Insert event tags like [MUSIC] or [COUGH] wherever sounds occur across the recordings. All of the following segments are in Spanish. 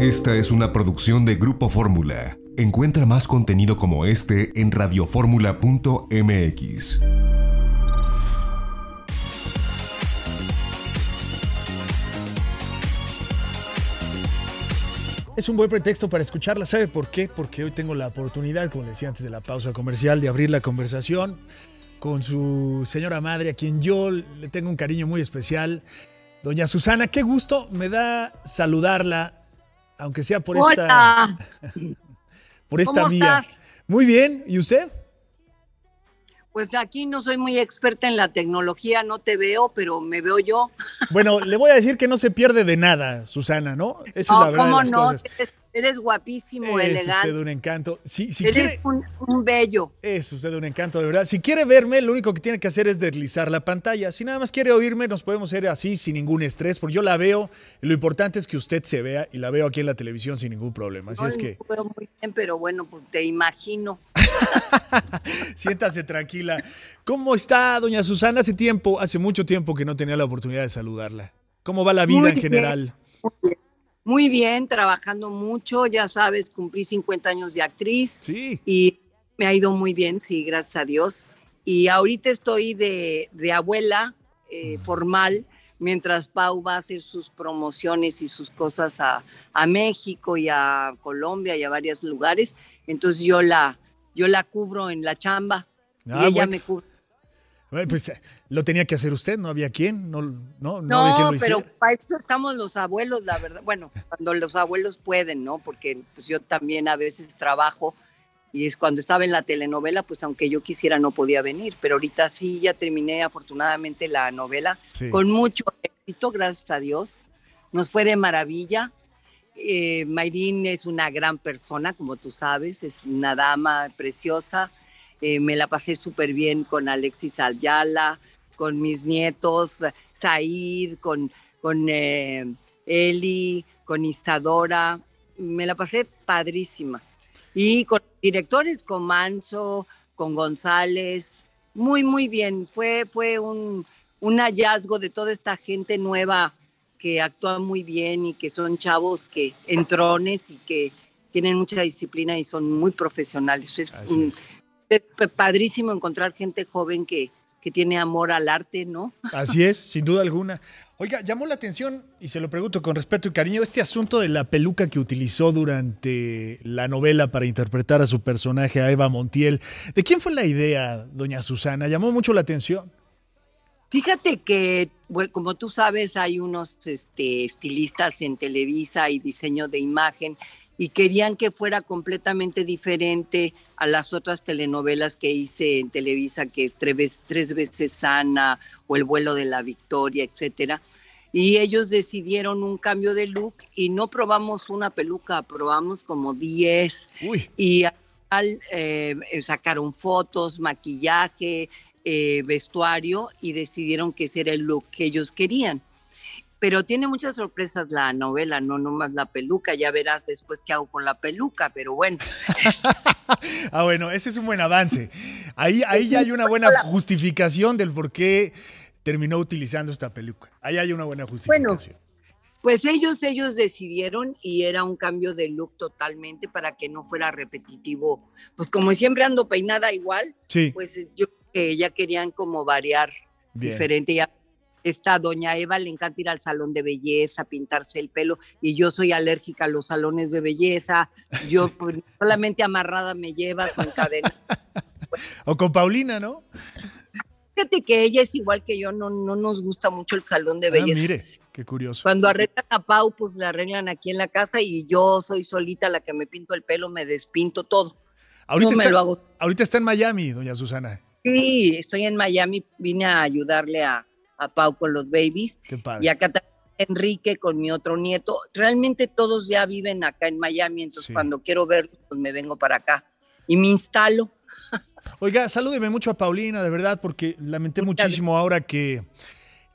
Esta es una producción de Grupo Fórmula. Encuentra más contenido como este en radioformula.mx. Es un buen pretexto para escucharla. ¿Sabe por qué? Porque hoy tengo la oportunidad, como les decía antes de la pausa comercial, de abrir la conversación con su señora madre, a quien yo le tengo un cariño muy especial. Doña Susana, qué gusto me da saludarla aunque sea por esta, [LAUGHS] por esta vía. Muy bien, ¿y usted? Pues aquí no soy muy experta en la tecnología, no te veo, pero me veo yo. [LAUGHS] Bueno, le voy a decir que no se pierde de nada, Susana, ¿no? Esa es la verdad. de las no? Eres guapísimo, elegante. Es usted un encanto. Eres un, bello. Es usted un encanto, de verdad. Si quiere verme, lo único que tiene que hacer es deslizar la pantalla. Si nada más quiere oírme, nos podemos ir así, sin ningún estrés, porque yo la veo. Lo importante es que usted se vea y la veo aquí en la televisión sin ningún problema. Así es que. veo muy bien, pero bueno, pues, te imagino. [LAUGHS] Siéntase tranquila. ¿Cómo está, doña Susana? Hace tiempo, hace mucho tiempo que no tenía la oportunidad de saludarla. ¿Cómo va la vida en general? Muy bien, trabajando mucho, ya sabes, cumplí 50 años de actriz. Y me ha ido muy bien, sí, gracias a Dios. Y ahorita estoy de, abuela eh, mm. formal, mientras Pau va a hacer sus promociones y sus cosas a, México y a Colombia y a varios lugares. Entonces yo la, yo la cubro en la chamba ah, y ella me cubre pues eh, lo tenía que hacer usted, no había quien, no, no, no, pero para eso estamos los abuelos, la verdad. Bueno, cuando los abuelos pueden, ¿no? Porque pues, yo también a veces trabajo y es cuando estaba en la telenovela, pues aunque yo quisiera no podía venir, pero ahorita sí ya terminé afortunadamente la novela con mucho éxito, gracias a Dios. Nos fue de maravilla. Eh, es una gran persona, como tú sabes, es una dama preciosa eh, me la pasé súper bien con Alexis Ayala, con mis nietos, Said, con, con eh, Eli, con Isadora, me la pasé padrísima. Y con directores, con Manso, con González, muy, muy bien. Fue, fue un, hallazgo de toda esta gente nueva que actúa muy bien y que son chavos que entrones y que tienen mucha disciplina y son muy profesionales. Es, un, es padrísimo encontrar gente joven que, que tiene amor al arte, ¿no? Así es, sin duda alguna. Oiga, llamó la atención, y se lo pregunto con respeto y cariño, este asunto de la peluca que utilizó durante la novela para interpretar a su personaje, a Eva Montiel. ¿De quién fue la idea, doña Susana? Llamó mucho la atención. Fíjate que, como tú sabes, hay unos este, estilistas en Televisa y diseño de imagen y querían que fuera completamente diferente a las otras telenovelas que hice en Televisa, que es tres, veces sana o El vuelo de la victoria, etcétera. Y ellos decidieron un cambio de look y no probamos una peluca, probamos como 10. Y al, eh, sacaron fotos, maquillaje, eh, vestuario y decidieron que ese era el look que ellos querían pero tiene muchas sorpresas la novela, no nomás la peluca, ya verás después qué hago con la peluca, pero bueno. [LAUGHS] ah, bueno, ese es un buen avance. Ahí, ahí ya hay una buena justificación del por qué terminó utilizando esta peluca. Ahí hay una buena justificación. Bueno, pues ellos, ellos decidieron y era un cambio de look totalmente para que no fuera repetitivo. Pues como siempre ando peinada igual, sí. pues yo que ya querían como variar diferente. Ya esta doña Eva le encanta ir al salón de belleza, pintarse el pelo, y yo soy alérgica a los salones de belleza. Yo [LAUGHS] pues, solamente amarrada me lleva con cadena. o con Paulina, ¿no? Fíjate que ella es igual que yo, no, no nos gusta mucho el salón de ah, belleza. mire, qué curioso. Cuando arreglan a Pau, pues la arreglan aquí en la casa y yo soy solita la que me pinto el pelo, me despinto todo. Ahorita, me lo hago. ahorita está en Miami, doña Susana. Sí, estoy en Miami, vine a ayudarle a, a Pau con los babies. Y acá está Enrique con mi otro nieto. Realmente todos ya viven acá en Miami, entonces cuando quiero verlos, pues me vengo para acá y me instalo. [LAUGHS] Oiga, salúdeme mucho a Paulina, de verdad, porque lamenté muchísimo ahora que,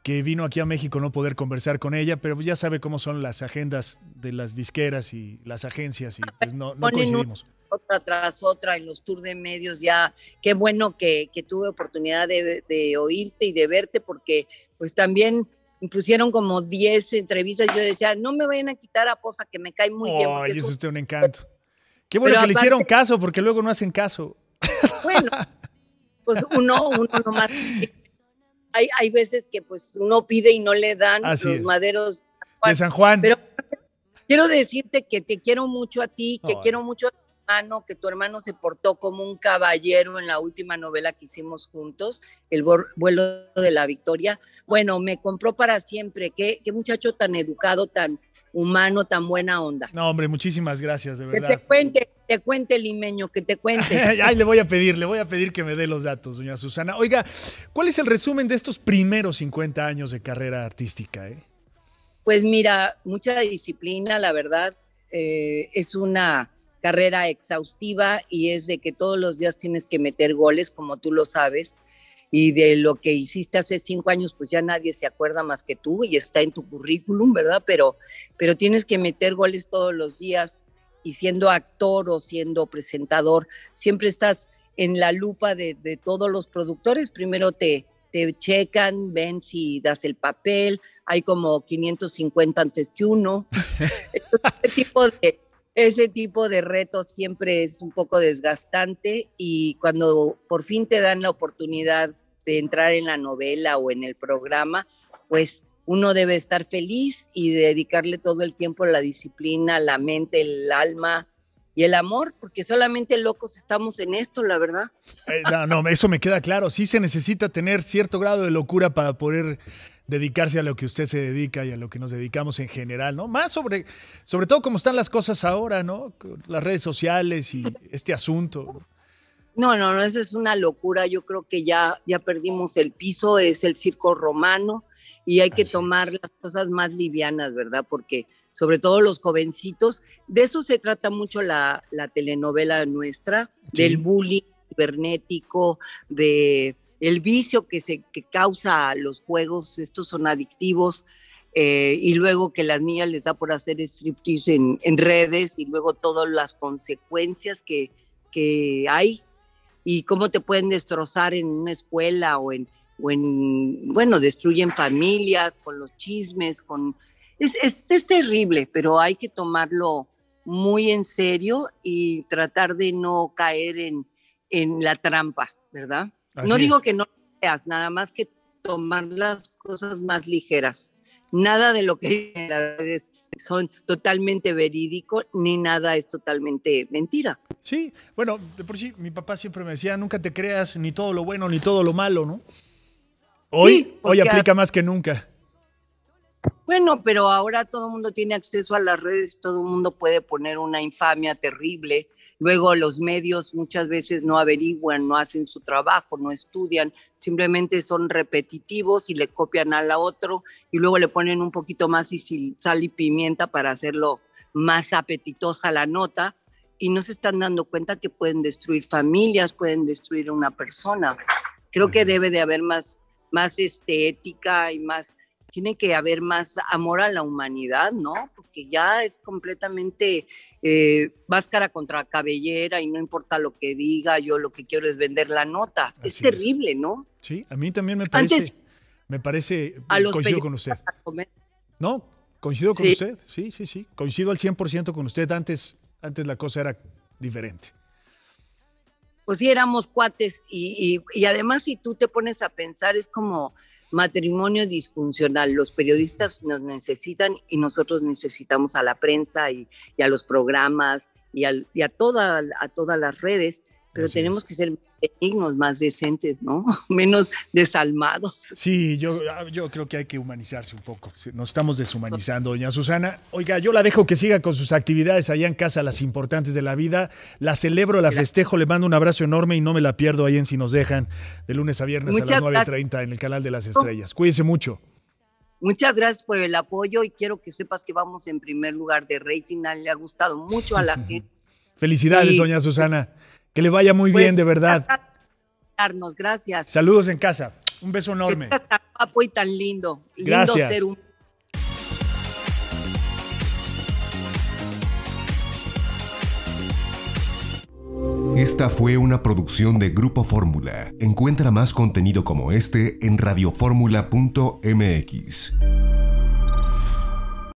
que vino aquí a México no poder conversar con ella, pero ya sabe cómo son las agendas de las disqueras y las agencias y ah, pues no, no coincidimos otra tras otra en los tours de medios ya. Qué bueno que, tuve oportunidad de, oírte y de verte porque pues también pusieron como 10 entrevistas. Yo decía, no me vayan a quitar a posa que me cae muy bien. Ay, es un encanto. Qué bueno que le hicieron caso porque luego no hacen caso. Bueno, pues uno, uno nomás... Hay, hay veces que pues uno pide y no le dan los maderos de San Juan. Pero quiero decirte que te quiero mucho a ti, que quiero mucho a que tu hermano se portó como un caballero en la última novela que hicimos juntos, El vuelo de la victoria. Bueno, me compró para siempre. Qué, muchacho tan educado, tan humano, tan buena onda. No, hombre, muchísimas gracias, de verdad. Que te cuente, te cuente, limeño, que te cuente. [LAUGHS] Ay, le voy a pedir, le voy a pedir que me dé los datos, doña Susana. Oiga, ¿cuál es el resumen de estos primeros 50 años de carrera artística? Eh? Pues mira, mucha disciplina, la verdad. Eh, es una carrera exhaustiva y es de que todos los días tienes que meter goles, como tú lo sabes, y de lo que hiciste hace cinco años, pues ya nadie se acuerda más que tú y está en tu currículum, ¿verdad? Pero, pero tienes que meter goles todos los días y siendo actor o siendo presentador, siempre estás en la lupa de, de todos los productores. Primero te, te checan, ven si das el papel, hay como 550 antes que uno. [LAUGHS] este tipo de, ese tipo de retos siempre es un poco desgastante y cuando por fin te dan la oportunidad de entrar en la novela o en el programa, pues uno debe estar feliz y dedicarle todo el tiempo a la disciplina, la mente, el alma, y el amor, porque solamente locos estamos en esto, la verdad. Eh, no, no, eso me queda claro. Sí se necesita tener cierto grado de locura para poder dedicarse a lo que usted se dedica y a lo que nos dedicamos en general, ¿no? Más sobre, sobre todo cómo están las cosas ahora, ¿no? Las redes sociales y este asunto. No, no, no, eso es una locura. Yo creo que ya, ya perdimos el piso, es el circo romano y hay que tomar las cosas más livianas, ¿verdad? Porque sobre todo los jovencitos, de eso se trata mucho la, telenovela nuestra, del bullying cibernético, de el vicio que se que causa los juegos, estos son adictivos, eh, y luego que las niñas les da por hacer striptease en, en redes, y luego todas las consecuencias que, que, hay, y cómo te pueden destrozar en una escuela o en, o en bueno, destruyen familias con los chismes, con... Es, es, es terrible, pero hay que tomarlo muy en serio y tratar de no caer en, en la trampa, ¿verdad? no digo que no seas, nada más que tomar las cosas más ligeras. Nada de lo que las redes son totalmente verídico, ni nada es totalmente mentira. Sí, bueno, de por sí, mi papá siempre me decía, nunca te creas ni todo lo bueno ni todo lo malo, ¿no? Hoy, hoy aplica más que nunca. Bueno, pero ahora todo el mundo tiene acceso a las redes, todo el mundo puede poner una infamia terrible, Luego los medios muchas veces no averiguan, no hacen su trabajo, no estudian, simplemente son repetitivos y le copian al otro y luego le ponen un poquito más sal y pimienta para hacerlo más apetitosa la nota y no se están dando cuenta que pueden destruir familias, pueden destruir una persona. Creo que debe de haber más, más este, ética y más, tiene que haber más amor a la humanidad, ¿no? que ya es completamente eh, máscara contra cabellera y no importa lo que diga, yo lo que quiero es vender la nota. es terrible, ¿no? Sí, a mí también me parece, me parece, coincido con usted. No, coincido con usted, sí, sí, sí, coincido al 100% con usted. Antes, antes la cosa era diferente pues sí éramos cuates y, además si tú te pones a pensar es como matrimonio disfuncional. Los periodistas nos necesitan y nosotros necesitamos a la prensa y, a los programas y, y a, toda, a todas las redes pero tenemos que ser dignos, más decentes, ¿no? [LAUGHS] Menos desalmados. Sí, yo, ah, yo creo que hay que humanizarse un poco. Nos estamos deshumanizando, doña Susana. Oiga, yo la dejo que siga con sus actividades allá en casa, las importantes de la vida. La celebro, la festejo, le mando un abrazo enorme y no me la pierdo ahí en Si Nos Dejan, de lunes a viernes a las 9.30 en el canal de las estrellas. Cuídense mucho. Muchas gracias por el apoyo y quiero que sepas que vamos en primer lugar de rating. Le ha gustado mucho a la [LAUGHS] gente. Felicidades, doña Susana. Que le vaya muy bien, pues, de verdad. Gracias. gracias. Saludos en casa. Un beso enorme. tan y tan lindo. Gracias. Esta fue una producción de Grupo Fórmula. Encuentra más contenido como este en radioformula.mx.